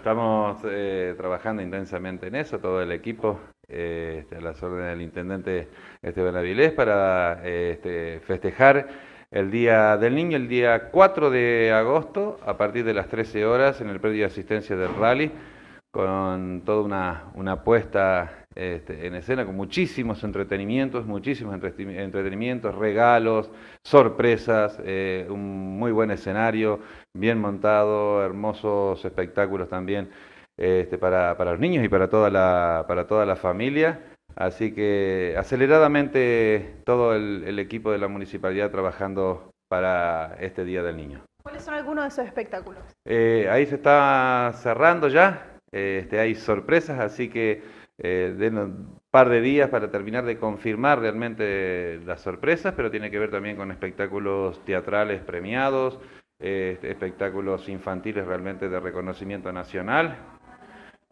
estamos eh, trabajando intensamente en eso, todo el equipo, eh, este, a las órdenes del intendente Esteban Avilés, para eh, este, festejar el Día del Niño, el día 4 de agosto, a partir de las 13 horas, en el predio de asistencia del rally con toda una, una puesta este, en escena, con muchísimos entretenimientos, muchísimos entretenimientos, regalos, sorpresas, eh, un muy buen escenario, bien montado, hermosos espectáculos también este, para, los niños y para toda la, para toda la familia. Así que aceleradamente todo el, equipo de la municipalidad trabajando para este Día del Niño. ¿Cuáles son algunos de esos espectáculos? Eh, ahí se está cerrando ya este, hay sorpresas, así que eh, den un par de días para terminar de confirmar realmente las sorpresas, pero tiene que ver también con espectáculos teatrales premiados, este, espectáculos infantiles realmente de reconocimiento nacional.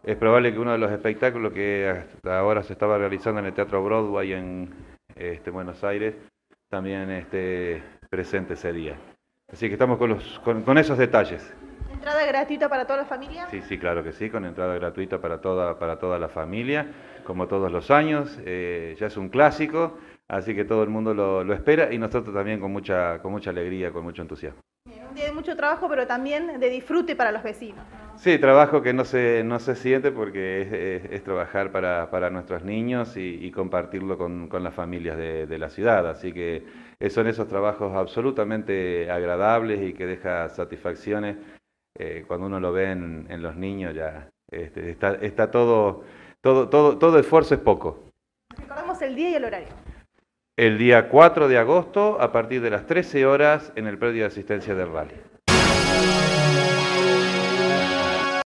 Es probable que uno de los espectáculos que hasta ahora se estaba realizando en el Teatro Broadway en este, Buenos Aires también esté presente ese día. Así que estamos con esos detalles entrada gratuita para toda la familia? Sí, sí, claro que sí, con entrada gratuita para toda, para toda la familia, como todos los años. Eh, ya es un clásico, así que todo el mundo lo, espera y nosotros también con mucha, con mucha alegría, con mucho entusiasmo. Un día de mucho trabajo, pero también de disfrute para los vecinos. Sí, trabajo que no se, no se siente porque es, trabajar para, nuestros niños y, compartirlo con, las familias de, de la ciudad, así que son esos trabajos absolutamente agradables y que deja satisfacciones eh, cuando uno lo ve en, los niños ya este, está, todo, todo, todo, todo esfuerzo es poco. Recordamos el día y el horario. El día 4 de agosto, a partir de las 13 horas, en el predio de asistencia del rally.